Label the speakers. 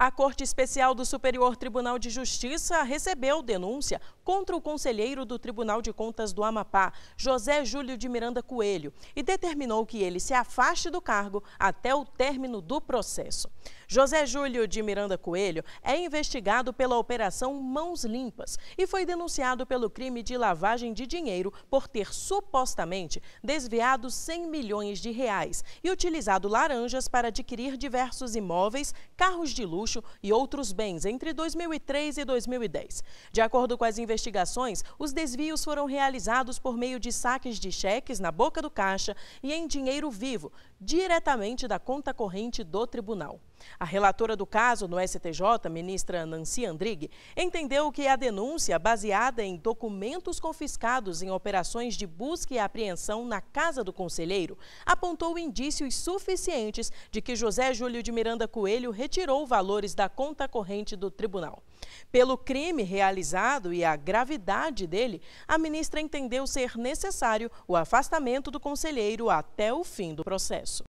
Speaker 1: A Corte Especial do Superior Tribunal de Justiça recebeu denúncia contra o conselheiro do Tribunal de Contas do Amapá, José Júlio de Miranda Coelho, e determinou que ele se afaste do cargo até o término do processo. José Júlio de Miranda Coelho é investigado pela Operação Mãos Limpas e foi denunciado pelo crime de lavagem de dinheiro por ter supostamente desviado 100 milhões de reais e utilizado laranjas para adquirir diversos imóveis, carros de luxo luxo e outros bens entre 2003 e 2010. De acordo com as investigações, os desvios foram realizados por meio de saques de cheques na boca do caixa e em dinheiro vivo, diretamente da conta corrente do tribunal. A relatora do caso no STJ, ministra Nancy Andrighi, entendeu que a denúncia, é baseada em documentos confiscados em operações de busca e apreensão na casa do conselheiro, apontou indícios suficientes de que José Júlio de Miranda Coelho retirou valores da conta corrente do tribunal. Pelo crime realizado e a gravidade dele, a ministra entendeu ser necessário o afastamento do conselheiro até o fim do processo.